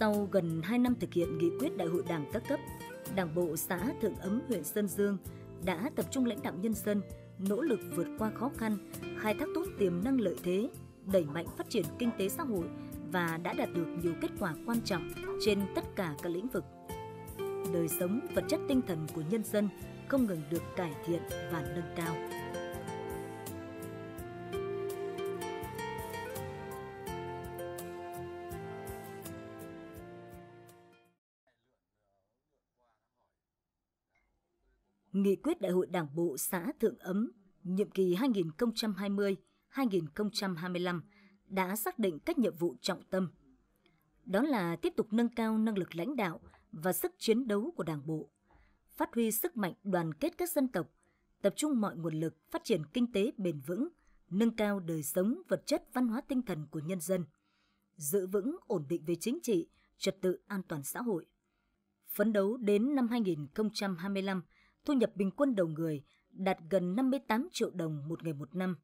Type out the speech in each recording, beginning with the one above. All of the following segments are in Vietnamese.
Sau gần 2 năm thực hiện nghị quyết đại hội đảng các cấp, Đảng bộ xã Thượng Ấm huyện Sơn Dương đã tập trung lãnh đạo nhân dân, nỗ lực vượt qua khó khăn, khai thác tốt tiềm năng lợi thế, đẩy mạnh phát triển kinh tế xã hội và đã đạt được nhiều kết quả quan trọng trên tất cả các lĩnh vực. Đời sống vật chất tinh thần của nhân dân không ngừng được cải thiện và nâng cao. nghị quyết đại hội đảng bộ xã Thượng Ấm, nhiệm kỳ 2020-2025 đã xác định các nhiệm vụ trọng tâm. Đó là tiếp tục nâng cao năng lực lãnh đạo và sức chiến đấu của đảng bộ, phát huy sức mạnh đoàn kết các dân tộc, tập trung mọi nguồn lực phát triển kinh tế bền vững, nâng cao đời sống vật chất văn hóa tinh thần của nhân dân, giữ vững ổn định về chính trị, trật tự an toàn xã hội. Phấn đấu đến năm 2025 thu nhập bình quân đầu người đạt gần 58 triệu đồng một người một năm,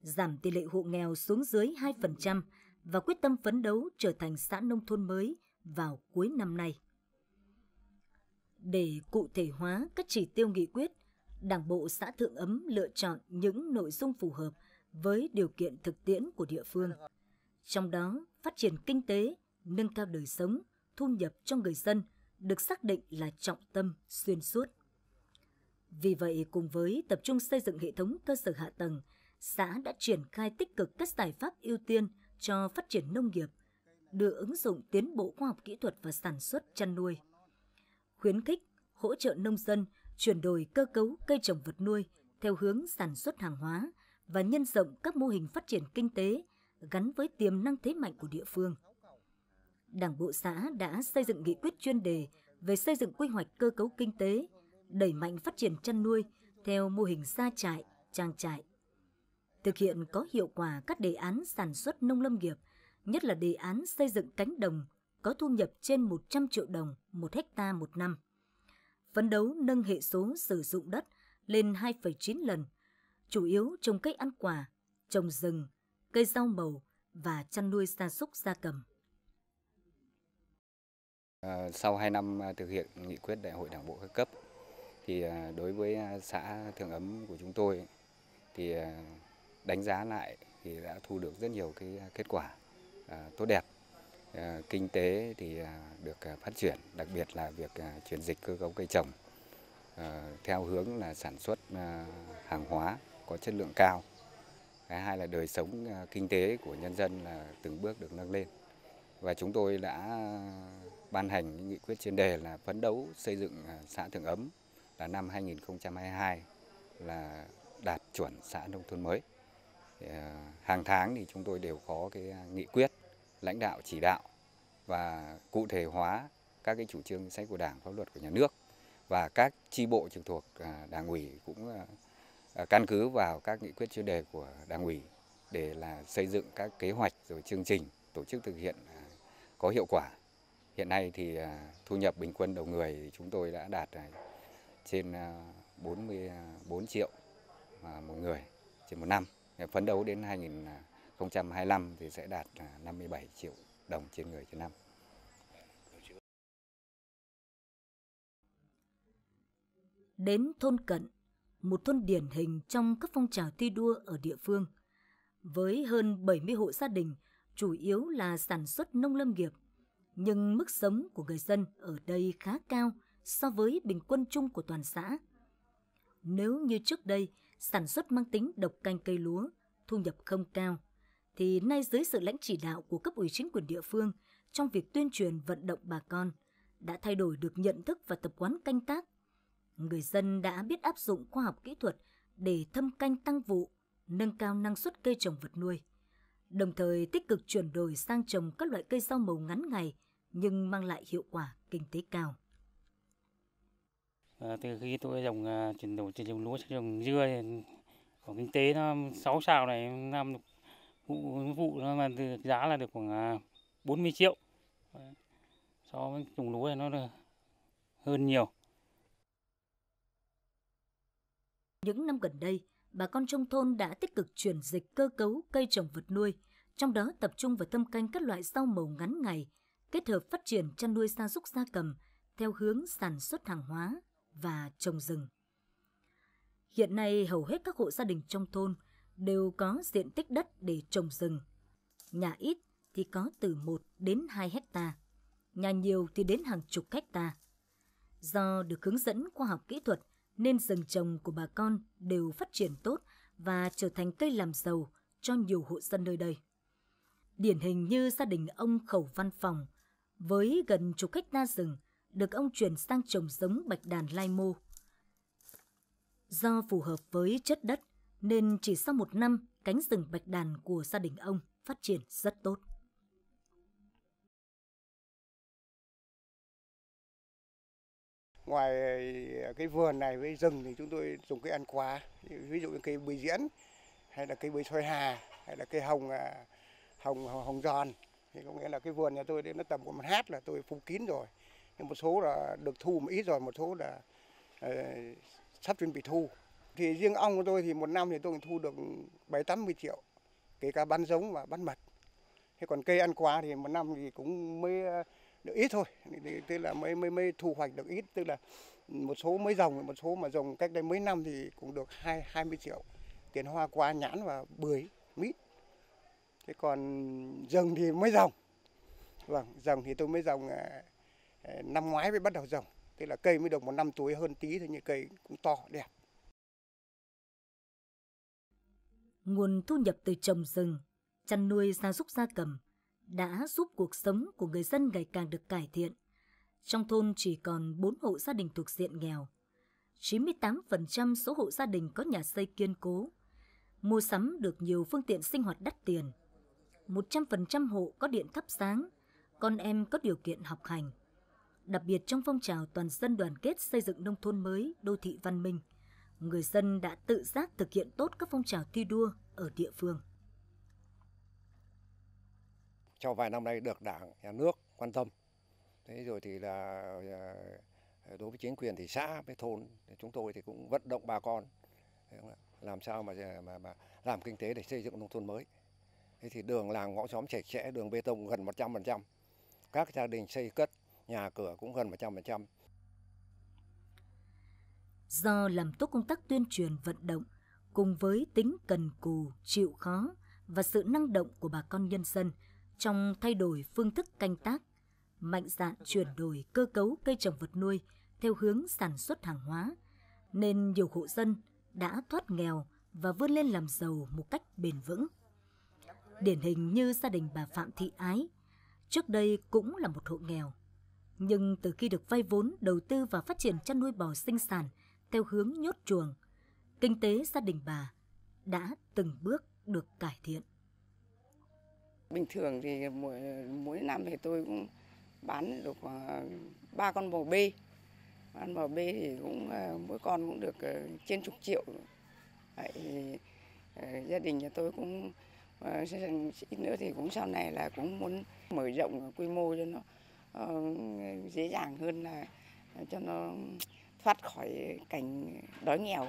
giảm tỷ lệ hộ nghèo xuống dưới 2% và quyết tâm phấn đấu trở thành xã nông thôn mới vào cuối năm nay. Để cụ thể hóa các chỉ tiêu nghị quyết, Đảng bộ xã Thượng Ấm lựa chọn những nội dung phù hợp với điều kiện thực tiễn của địa phương. Trong đó, phát triển kinh tế, nâng cao đời sống, thu nhập cho người dân được xác định là trọng tâm xuyên suốt. Vì vậy, cùng với tập trung xây dựng hệ thống cơ sở hạ tầng, xã đã triển khai tích cực các giải pháp ưu tiên cho phát triển nông nghiệp, đưa ứng dụng tiến bộ khoa học kỹ thuật và sản xuất chăn nuôi. Khuyến khích, hỗ trợ nông dân chuyển đổi cơ cấu cây trồng vật nuôi theo hướng sản xuất hàng hóa và nhân rộng các mô hình phát triển kinh tế gắn với tiềm năng thế mạnh của địa phương. Đảng bộ xã đã xây dựng nghị quyết chuyên đề về xây dựng quy hoạch cơ cấu kinh tế – đẩy mạnh phát triển chăn nuôi theo mô hình gia trại, trang trại. Thực hiện có hiệu quả các đề án sản xuất nông lâm nghiệp, nhất là đề án xây dựng cánh đồng có thu nhập trên 100 triệu đồng một hecta một năm. Phấn đấu nâng hệ số sử dụng đất lên 2,9 lần, chủ yếu trồng cây ăn quả, trồng rừng, cây rau màu và chăn nuôi gia súc gia cầm. À, sau 2 năm à, thực hiện nghị quyết đại hội đảng bộ các cấp thì à, đối với à, xã thượng Ấm của chúng tôi thì à, đánh giá lại thì đã thu được rất nhiều cái kết quả tốt đẹp. Kinh tế thì được phát triển, đặc biệt là việc chuyển dịch cơ cấu cây trồng theo hướng là sản xuất hàng hóa có chất lượng cao. Cái hai là đời sống kinh tế của nhân dân là từng bước được nâng lên. Và chúng tôi đã ban hành những nghị quyết chuyên đề là phấn đấu xây dựng xã thượng Ấm là năm 2022 là đạt chuẩn xã nông thôn mới. À, hàng tháng thì chúng tôi đều có cái nghị quyết, lãnh đạo chỉ đạo và cụ thể hóa các cái chủ trương sách của Đảng, pháp luật của nhà nước và các chi bộ trực thuộc à, Đảng ủy cũng à, căn cứ vào các nghị quyết chuyên đề của Đảng ủy để là xây dựng các kế hoạch rồi chương trình tổ chức thực hiện có hiệu quả. Hiện nay thì thu nhập bình quân đầu người chúng tôi đã đạt trên 44 à, à, triệu một người trên một năm. Phấn đấu đến 2025 thì sẽ đạt 57 à, triệu đồng trên người trên năm. Đến thôn Cận, một thôn điển hình trong các phong trào thi đua ở địa phương. Với hơn 70 hộ gia đình, chủ yếu là sản xuất nông lâm nghiệp, nhưng mức sống của người dân ở đây khá cao – so với bình quân chung của toàn xã. Nếu như trước đây sản xuất mang tính độc canh cây lúa, thu nhập không cao, thì nay dưới sự lãnh chỉ đạo của cấp ủy chính quyền địa phương trong việc tuyên truyền vận động bà con đã thay đổi được nhận thức và tập quán canh tác. Người dân đã biết áp dụng khoa học kỹ thuật để thâm canh tăng vụ, nâng cao năng suất cây trồng vật nuôi, đồng thời tích cực chuyển đổi sang trồng các loại cây rau màu ngắn ngày nhưng mang lại hiệu quả kinh tế cao. Ờ, từ khi tôi trồng à, chuyển đổi từ trồng lúa sang trồng dưa thì khoảng kinh tế nó sáu sào này năm vụ vụ nó mà từ giá là được khoảng 40 à, triệu so với trồng lúa thì nó hơn nhiều những năm gần đây bà con trong thôn đã tích cực chuyển dịch cơ cấu cây trồng vật nuôi trong đó tập trung vào thâm canh các loại rau màu ngắn ngày kết hợp phát triển chăn nuôi gia súc gia cầm theo hướng sản xuất hàng hóa và trồng rừng. Hiện nay hầu hết các hộ gia đình trong thôn đều có diện tích đất để trồng rừng. Nhà ít thì có từ 1 đến 2 hecta, nhà nhiều thì đến hàng chục hecta. Do được hướng dẫn khoa học kỹ thuật nên rừng trồng của bà con đều phát triển tốt và trở thành cây làm giàu cho nhiều hộ dân nơi đây. Điển hình như gia đình ông Khẩu Văn Phòng với gần chục hecta rừng – được ông chuyển sang trồng giống bạch đàn lai mô. Do phù hợp với chất đất nên chỉ sau một năm cánh rừng bạch đàn của gia đình ông phát triển rất tốt. Ngoài cái vườn này với rừng thì chúng tôi dùng cây ăn quả, ví dụ như cây bưởi diễn hay là cây bưởi xôi hà hay là cây à, hồng hồng hồng giòn thì có nghĩa là cái vườn nhà tôi đến nó tầm một hát là tôi phủ kín rồi nhưng một số là được thu một ít rồi một số là ờ, sắp chuẩn bị thu thì riêng ong của tôi thì một năm thì tôi thu được bảy tám mươi triệu kể cả bán giống và bán mật thế còn cây ăn quả thì một năm thì cũng mới ờ, được ít thôi tức là mới mới mới thu hoạch được ít tức là một số mới rồng một số mà rồng cách đây mấy năm thì cũng được hai hai mươi triệu tiền hoa quả nhãn và bưởi mít thế còn rừng thì mới rồng vâng rồng thì tôi mới rồng Ờ, năm ngoái mới bắt đầu rồng tức là cây mới được một năm tuổi hơn tí thôi nhưng cây cũng to đẹp nguồn thu nhập từ trồng rừng chăn nuôi gia súc gia cầm đã giúp cuộc sống của người dân ngày càng được cải thiện. Trong thôn chỉ còn 4 hộ gia đình thuộc diện nghèo. 98% số hộ gia đình có nhà xây kiên cố. Mua sắm được nhiều phương tiện sinh hoạt đắt tiền. 100% hộ có điện thắp sáng, con em có điều kiện học hành đặc biệt trong phong trào toàn dân đoàn kết xây dựng nông thôn mới, đô thị văn minh, người dân đã tự giác thực hiện tốt các phong trào thi đua ở địa phương. Trong vài năm nay được Đảng, Nhà nước quan tâm, thế rồi thì là à, đối với chính quyền thì xã với thôn chúng tôi thì cũng vận động bà con làm sao mà mà, mà làm kinh tế để xây dựng nông thôn mới. Thế thì đường làng ngõ xóm sạch sẽ, đường bê tông gần 100%. Các gia đình xây cất nhà cửa cũng gần 100%. Do làm tốt công tác tuyên truyền vận động, cùng với tính cần cù, chịu khó và sự năng động của bà con nhân dân trong thay đổi phương thức canh tác, mạnh dạn chuyển đổi cơ cấu cây trồng vật nuôi theo hướng sản xuất hàng hóa, nên nhiều hộ dân đã thoát nghèo và vươn lên làm giàu một cách bền vững. Điển hình như gia đình bà Phạm Thị Ái, trước đây cũng là một hộ nghèo, nhưng từ khi được vay vốn đầu tư và phát triển chăn nuôi bò sinh sản theo hướng nhốt chuồng, kinh tế gia đình bà đã từng bước được cải thiện. Bình thường thì mỗi, mỗi năm thì tôi cũng bán được ờ, ba con bò bê. Con bò bê thì cũng ờ, mỗi con cũng được ờ, trên chục triệu. Vậy thì gia đình nhà tôi cũng ít nữa thì cũng sau này là cũng muốn mở rộng quy mô cho nó Ờ, dễ dàng hơn là cho nó thoát khỏi cảnh đói nghèo.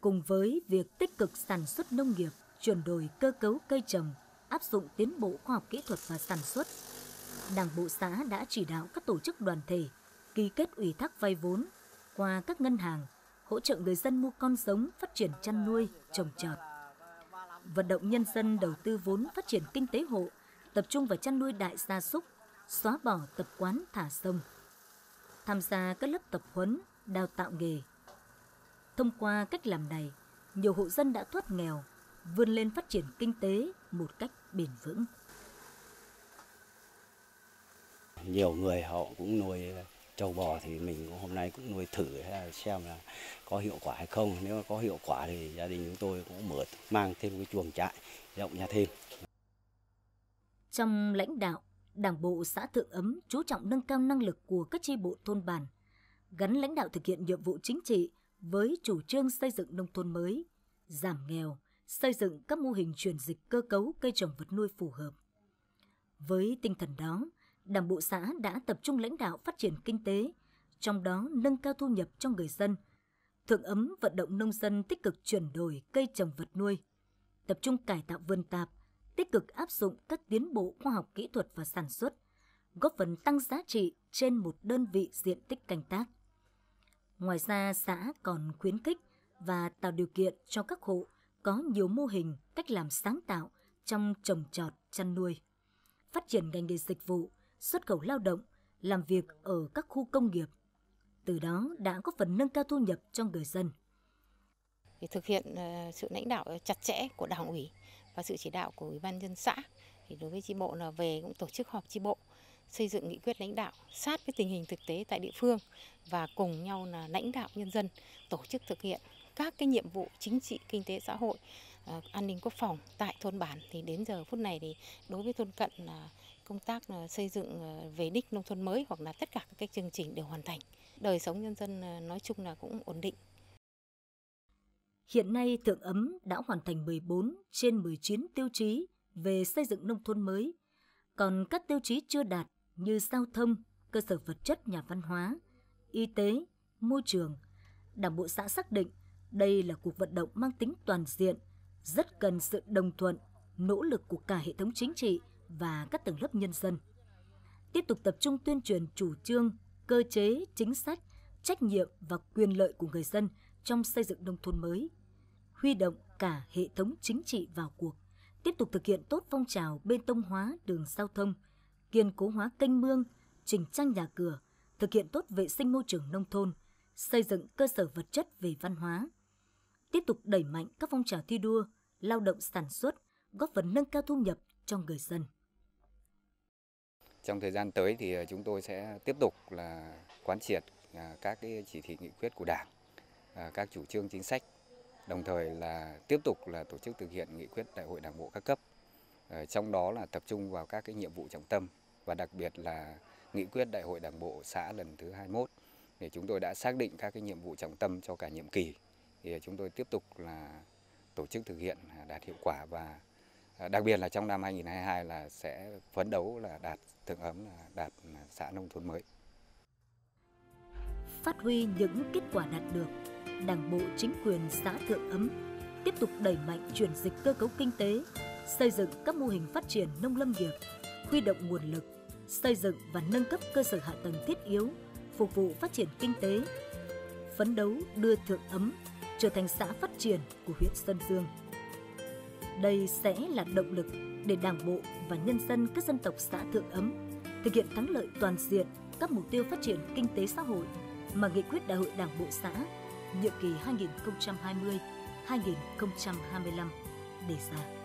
Cùng với việc tích cực sản xuất nông nghiệp, chuyển đổi cơ cấu cây trồng, áp dụng tiến bộ khoa học kỹ thuật và sản xuất, Đảng bộ xã đã chỉ đạo các tổ chức đoàn thể ký kết ủy thác vay vốn qua các ngân hàng, hỗ trợ người dân mua con giống phát triển chăn nuôi, trồng trọt. Vận động nhân dân đầu tư vốn phát triển kinh tế hộ, tập trung vào chăn nuôi đại gia súc, xóa bỏ tập quán thả sông, tham gia các lớp tập huấn, đào tạo nghề. Thông qua cách làm này, nhiều hộ dân đã thoát nghèo, vươn lên phát triển kinh tế một cách bền vững. Nhiều người họ cũng nuôi trâu bò thì mình cũng hôm nay cũng nuôi thử xem là có hiệu quả hay không. Nếu có hiệu quả thì gia đình chúng tôi cũng mở mang thêm cái chuồng trại, rộng nhà thêm. Trong lãnh đạo Đảng bộ xã Thượng Ấm chú trọng nâng cao năng lực của các chi bộ thôn bản, gắn lãnh đạo thực hiện nhiệm vụ chính trị với chủ trương xây dựng nông thôn mới, giảm nghèo, xây dựng các mô hình chuyển dịch cơ cấu cây trồng vật nuôi phù hợp. Với tinh thần đó, Đảng bộ xã đã tập trung lãnh đạo phát triển kinh tế, trong đó nâng cao thu nhập cho người dân, thượng ấm vận động nông dân tích cực chuyển đổi cây trồng vật nuôi, tập trung cải tạo vườn tạp, tích cực áp dụng các tiến bộ khoa học kỹ thuật và sản xuất, góp phần tăng giá trị trên một đơn vị diện tích canh tác. Ngoài ra, xã còn khuyến khích và tạo điều kiện cho các hộ có nhiều mô hình cách làm sáng tạo trong trồng trọt, chăn nuôi, phát triển ngành nghề dịch vụ, xuất khẩu lao động, làm việc ở các khu công nghiệp. Từ đó đã có phần nâng cao thu nhập cho người dân. Thực hiện ờ, sự lãnh đạo chặt chẽ của Đảng ủy, và sự chỉ đạo của Ủy ban dân xã thì đối với tri bộ là về cũng tổ chức họp tri bộ xây dựng nghị quyết lãnh đạo sát với tình hình thực tế tại địa phương và cùng nhau là lãnh đạo nhân dân tổ chức thực hiện các cái nhiệm vụ chính trị kinh tế xã hội à, an ninh quốc phòng tại thôn bản thì đến giờ phút này thì đối với thôn cận là công tác là xây dựng à, về đích nông thôn mới hoặc là tất cả các cái chương trình đều hoàn thành đời sống nhân dân à, nói chung là cũng ổn định Hiện nay Thượng Ấm đã hoàn thành 14 trên 19 tiêu chí về xây dựng nông thôn mới, còn các tiêu chí chưa đạt như giao thông, cơ sở vật chất nhà văn hóa, y tế, môi trường, Đảng bộ xã xác định đây là cuộc vận động mang tính toàn diện, rất cần sự đồng thuận, nỗ lực của cả hệ thống chính trị và các tầng lớp nhân dân. Tiếp tục tập trung tuyên truyền chủ trương, cơ chế, chính sách, trách nhiệm và quyền lợi của người dân trong xây dựng nông thôn mới – huy động cả hệ thống chính trị vào cuộc, tiếp tục thực hiện tốt phong trào bê tông hóa đường giao thông, kiên cố hóa kênh mương, chỉnh trang nhà cửa, thực hiện tốt vệ sinh môi trường nông thôn, xây dựng cơ sở vật chất về văn hóa. Tiếp tục đẩy mạnh các phong trào thi đua, lao động sản xuất, góp phần nâng cao thu nhập cho người dân. Trong thời gian tới thì ờ, chúng tôi sẽ tiếp tục là quán triệt à, các cái chỉ thị nghị quyết của Đảng, à, các chủ trương chính sách đồng thời là tiếp tục là tổ chức thực hiện nghị quyết đại hội đảng bộ các cấp ờ, trong đó là tập trung vào các cái nhiệm vụ trọng tâm và đặc biệt là nghị quyết đại hội đảng bộ xã lần thứ 21 để chúng tôi đã xác định các cái nhiệm vụ trọng tâm cho cả nhiệm kỳ thì chúng tôi tiếp tục là tổ chức thực hiện à, đạt hiệu quả và à, đặc biệt là trong năm 2022 là sẽ phấn đấu là đạt thượng ấm là đạt à, xã nông thôn mới. Phát huy những kết quả đạt được Đảng bộ chính quyền xã Thượng Ấm tiếp tục đẩy mạnh chuyển dịch cơ cấu kinh tế, xây dựng các mô hình phát triển nông lâm nghiệp, huy động nguồn lực, xây dựng và nâng cấp cơ sở hạ tầng thiết yếu phục vụ phát triển kinh tế, phấn đấu đưa Thượng Ấm trở thành xã phát triển của huyện Sơn Dương. Đây sẽ là động lực để Đảng bộ và nhân dân các dân tộc xã Thượng Ấm thực hiện thắng lợi toàn diện các mục tiêu phát triển kinh tế xã hội mà nghị quyết Đại hội Đảng bộ xã nhiệm kỳ 2020-2025 đề ra.